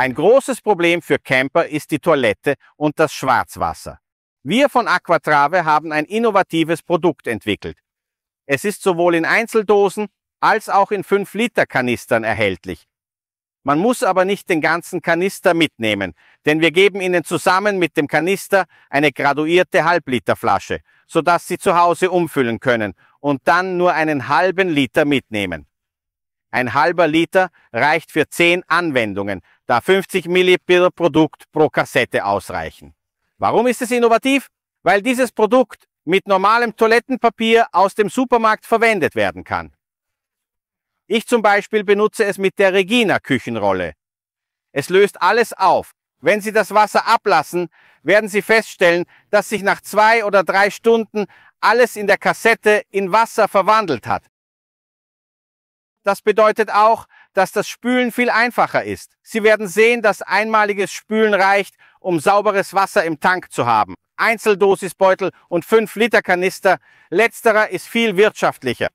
Ein großes Problem für Camper ist die Toilette und das Schwarzwasser. Wir von Aquatrave haben ein innovatives Produkt entwickelt. Es ist sowohl in Einzeldosen als auch in 5-Liter-Kanistern erhältlich. Man muss aber nicht den ganzen Kanister mitnehmen, denn wir geben Ihnen zusammen mit dem Kanister eine graduierte Halbliterflasche, sodass Sie zu Hause umfüllen können und dann nur einen halben Liter mitnehmen. Ein halber Liter reicht für 10 Anwendungen, da 50 ml Produkt pro Kassette ausreichen. Warum ist es innovativ? Weil dieses Produkt mit normalem Toilettenpapier aus dem Supermarkt verwendet werden kann. Ich zum Beispiel benutze es mit der Regina Küchenrolle. Es löst alles auf. Wenn Sie das Wasser ablassen, werden Sie feststellen, dass sich nach zwei oder drei Stunden alles in der Kassette in Wasser verwandelt hat. Das bedeutet auch, dass das Spülen viel einfacher ist. Sie werden sehen, dass einmaliges Spülen reicht, um sauberes Wasser im Tank zu haben. Einzeldosisbeutel und 5 Liter Kanister. Letzterer ist viel wirtschaftlicher.